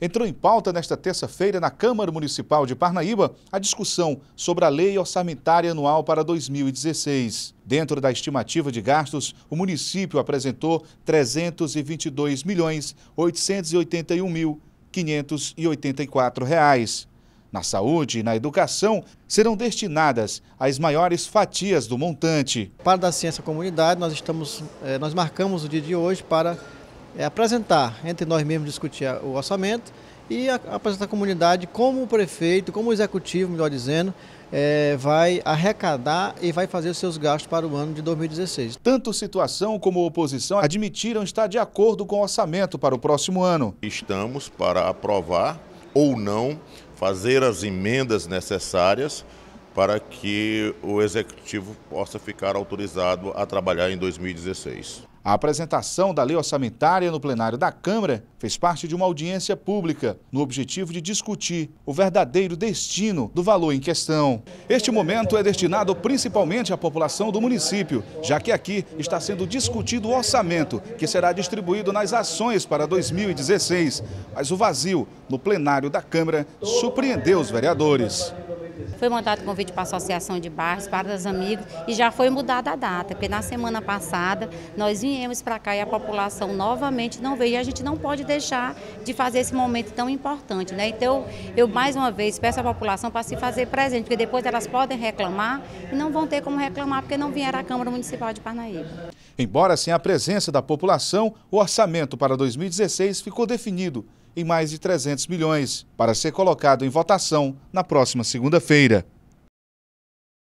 entrou em pauta nesta terça-feira na Câmara Municipal de Parnaíba a discussão sobre a Lei Orçamentária Anual para 2016. Dentro da estimativa de gastos, o município apresentou 322 milhões 881 mil 584 reais. Na saúde e na educação serão destinadas as maiores fatias do montante. Para da ciência comunidade, nós estamos, eh, nós marcamos o dia de hoje para é apresentar entre nós mesmos, discutir o orçamento e apresentar à comunidade como o prefeito, como o executivo, melhor dizendo, é, vai arrecadar e vai fazer os seus gastos para o ano de 2016. Tanto situação como oposição admitiram estar de acordo com o orçamento para o próximo ano. Estamos para aprovar ou não, fazer as emendas necessárias para que o executivo possa ficar autorizado a trabalhar em 2016. A apresentação da lei orçamentária no plenário da Câmara fez parte de uma audiência pública, no objetivo de discutir o verdadeiro destino do valor em questão. Este momento é destinado principalmente à população do município, já que aqui está sendo discutido o orçamento, que será distribuído nas ações para 2016. Mas o vazio no plenário da Câmara surpreendeu os vereadores. Foi mandado convite para a Associação de Bairros, para os amigos, e já foi mudada a data, porque na semana passada nós viemos para cá e a população novamente não veio. E a gente não pode deixar de fazer esse momento tão importante. Né? Então, eu mais uma vez peço à população para se fazer presente, porque depois elas podem reclamar e não vão ter como reclamar, porque não vieram à Câmara Municipal de Parnaíba. Embora sem a presença da população, o orçamento para 2016 ficou definido em mais de 300 milhões, para ser colocado em votação na próxima segunda-feira.